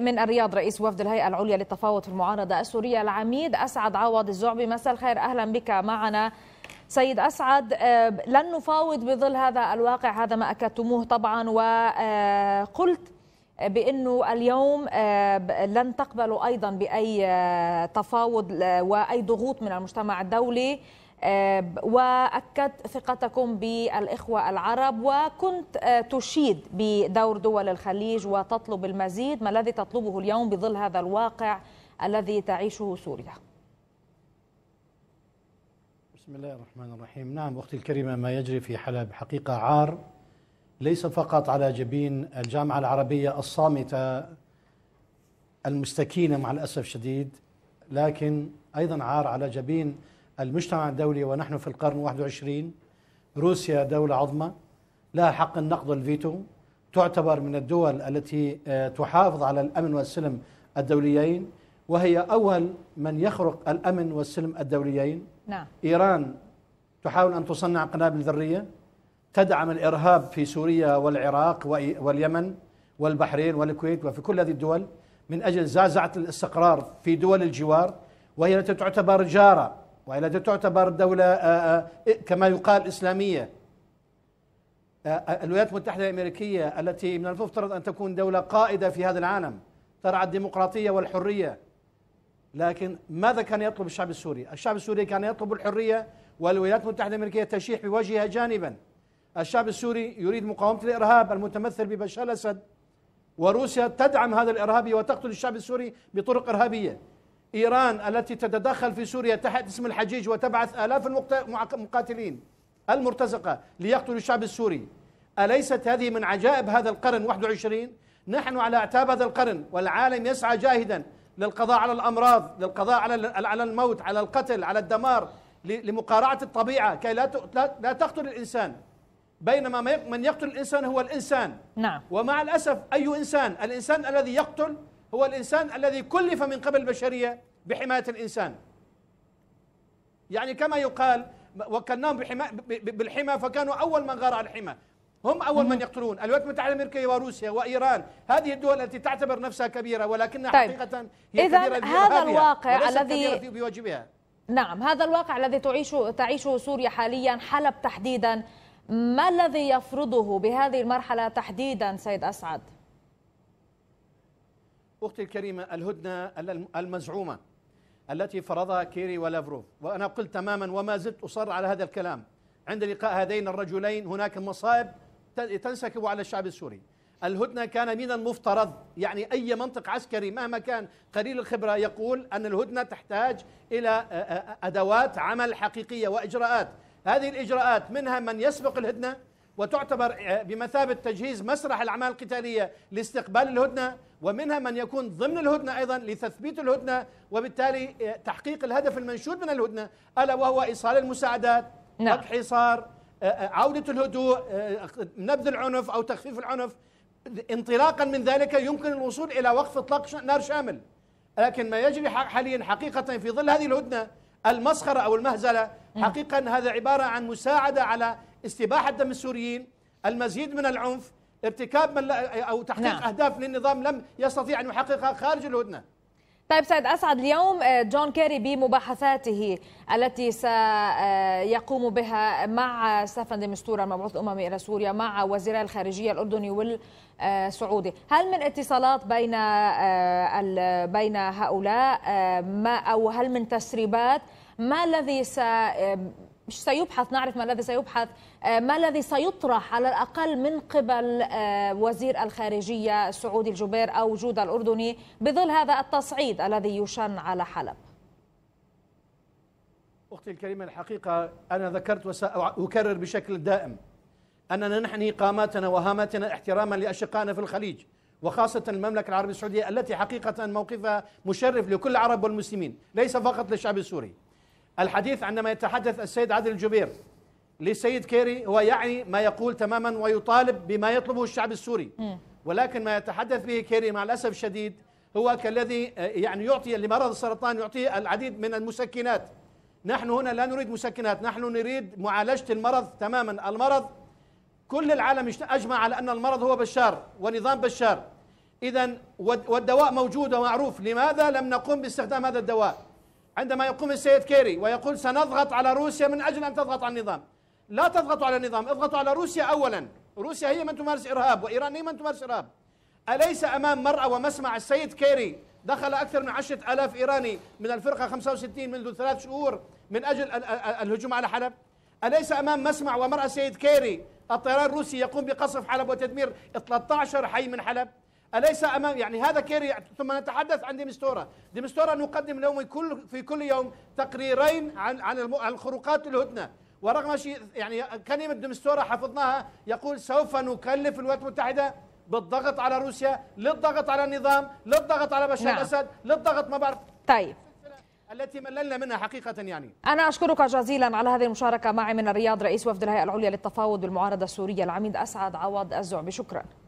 من الرياض رئيس وفد الهيئة العليا للتفاوض في المعارضة السورية العميد أسعد عوض الزعبي مساء الخير أهلا بك معنا سيد أسعد آه، لن نفاوض بظل هذا الواقع هذا ما أكدتموه طبعا وقلت آه، بأنه اليوم آه، لن تقبلوا أيضا بأي تفاوض وأي ضغوط من المجتمع الدولي آه، واكدت ثقتكم بالاخوه العرب وكنت آه، تشيد بدور دول الخليج وتطلب المزيد ما الذي تطلبه اليوم بظل هذا الواقع الذي تعيشه سوريا بسم الله الرحمن الرحيم نعم أختي الكريمة ما يجري في حلب حقيقة عار ليس فقط على جبين الجامعة العربية الصامتة المستكينة مع الأسف الشديد لكن أيضا عار على جبين المجتمع الدولي ونحن في القرن 21 روسيا دولة عظمى لها حق النقض الفيتو تعتبر من الدول التي آه، تحافظ على الأمن والسلم الدوليين وهي أول من يخرق الأمن والسلم الدوليين نعم. إيران تحاول أن تصنع قنابل ذرية تدعم الإرهاب في سوريا والعراق واليمن والبحرين والكويت وفي كل هذه الدول من أجل زعزعة الاستقرار في دول الجوار وهي التي تعتبر جارة وإلا تعتبر دولة آه، آه، كما يقال إسلامية آه، الولايات المتحدة الأمريكية التي من المفترض أن تكون دولة قائدة في هذا العالم ترعى الديمقراطية والحرية لكن ماذا كان يطلب الشعب السوري؟ الشعب السوري كان يطلب الحرية والولايات المتحدة الأمريكية تشيح بوجهها جانبا الشعب السوري يريد مقاومة الإرهاب المتمثل ببشار الأسد وروسيا تدعم هذا الإرهابي وتقتل الشعب السوري بطرق إرهابية إيران التي تتدخل في سوريا تحت اسم الحجيج وتبعث آلاف المقاتلين المرتزقة ليقتلوا الشعب السوري أليست هذه من عجائب هذا القرن 21 نحن على أعتاب هذا القرن والعالم يسعى جاهدا للقضاء على الأمراض للقضاء على على الموت على القتل على الدمار لمقارعة الطبيعة كي لا لا تقتل الإنسان بينما من يقتل الإنسان هو الإنسان نعم ومع الأسف أي إنسان الإنسان الذي يقتل هو الإنسان الذي كلف من قبل البشرية بحماية الإنسان يعني كما يقال وكلناهم بحما بالحمى فكانوا أول من غار على الحمى هم أول من يقتلون الولايات المتحدة الأمريكية وروسيا وإيران هذه الدول التي تعتبر نفسها كبيرة ولكنها طيب. حقيقة هي إذا كبيرة هذا الواقع الذي بواجبها نعم هذا الواقع الذي تعيشه تعيشه سوريا حاليا حلب تحديدا ما الذي يفرضه بهذه المرحلة تحديدا سيد أسعد؟ أختي الكريمة الهدنة المزعومة التي فرضها كيري ولافروف وأنا قلت تماما وما زلت أصر على هذا الكلام عند لقاء هذين الرجلين هناك مصائب تنسكب على الشعب السوري الهدنة كان من المفترض يعني أي منطق عسكري مهما كان قليل الخبرة يقول أن الهدنة تحتاج إلى أدوات عمل حقيقية وإجراءات هذه الإجراءات منها من يسبق الهدنة وتعتبر آه، بمثابة تجهيز مسرح الأعمال القتالية لاستقبال الهدنة ومنها من يكون ضمن الهدنة أيضا لتثبيت الهدنة وبالتالي آه، تحقيق الهدف المنشود من الهدنة ألا وهو إيصال المساعدات نعم. فتح حصار آه، آه، عودة الهدوء نبذ العنف أو تخفيف العنف انطلاقا من ذلك يمكن الوصول إلى وقف إطلاق نار شامل لكن ما يجري حاليا حقيقة في ظل هذه الهدنة المسخرة أو المهزلة حقيقة هذا عبارة عن مساعدة على استباحة دم السوريين المزيد من العنف ارتكاب من أو تحقيق نعم. أهداف للنظام لم يستطيع أن يحققها خارج الهدنة طيب سيد أسعد اليوم آه، جون كيري بمباحثاته التي سيقوم بها مع ستيفن ديمستورا المبعوث الأممي إلى سوريا مع وزير الخارجية الأردني والسعودي هل من اتصالات بين آه، بين هؤلاء آه، ما أو هل من تسريبات ما الذي مش سيبحث نعرف ما الذي سيبحث آه، ما الذي سيطرح على الأقل من قبل آه، وزير الخارجية سعود الجبير أو جودة الأردني بظل هذا التصعيد الذي يشن على حلب أختي الكريمة الحقيقة أنا ذكرت وسأكرر بشكل دائم أننا نحن قاماتنا وهاماتنا احتراما لأشقائنا في الخليج وخاصة المملكة العربية السعودية التي حقيقة موقفها مشرف لكل العرب والمسلمين ليس فقط للشعب السوري الحديث عندما يتحدث السيد عادل الجبير للسيد كيري هو يعني ما يقول تماما ويطالب بما يطلبه الشعب السوري ولكن ما يتحدث به كيري مع الأسف الشديد هو كالذي آه، يعني يعطي لمرض السرطان يعطيه العديد من المسكنات نحن هنا لا نريد مسكنات نحن نريد معالجة المرض تماما المرض كل العالم أجمع على أن المرض هو بشار ونظام بشار إذا والدواء موجود ومعروف لماذا لم نقم باستخدام هذا الدواء عندما يقوم السيد كيري ويقول سنضغط على روسيا من أجل أن تضغط على النظام لا تضغطوا على النظام اضغطوا على روسيا أولا روسيا هي من تمارس إرهاب وإيران هي من تمارس إرهاب أليس أمام مرأة ومسمع السيد كيري دخل أكثر من عشرة ألاف إيراني من الفرقة 65 منذ ثلاث شهور من أجل الهجوم على حلب أليس أمام مسمع ومرأة السيد كيري الطيران الروسي يقوم بقصف حلب وتدمير 13 حي من حلب أليس أمام يعني هذا كيري ثم نتحدث عن ديمستورا ديمستورا نقدم له كل في كل يوم تقريرين عن عن الخروقات الهدنة ورغم شيء يعني كلمة ديمستورا حفظناها يقول سوف نكلف الولايات المتحدة بالضغط على روسيا للضغط على النظام للضغط على بشار نعم. الأسد للضغط ما بعرف طيب التي مللنا منها حقيقة يعني أنا أشكرك جزيلا على هذه المشاركة معي من الرياض رئيس وفد الهيئة العليا للتفاوض بالمعارضة السورية العميد أسعد عوض الزعبي شكرا